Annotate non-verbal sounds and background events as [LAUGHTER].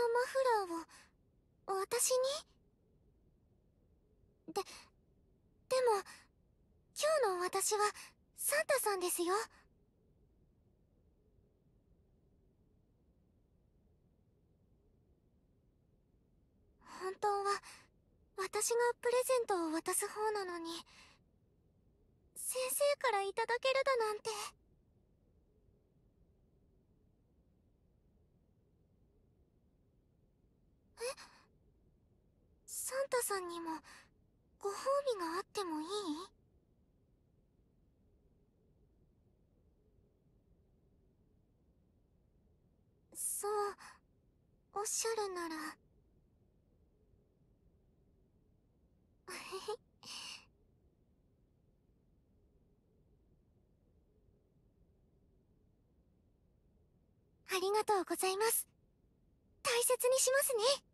のマフラーを私にででも今日の私はサンタさんですよ本当は私がプレゼントを渡す方なのに先生からいただけるだなんて。さんにもご褒美があってもいいそうおっしゃるなら [LAUGHS] ありがとうございます大切にしますね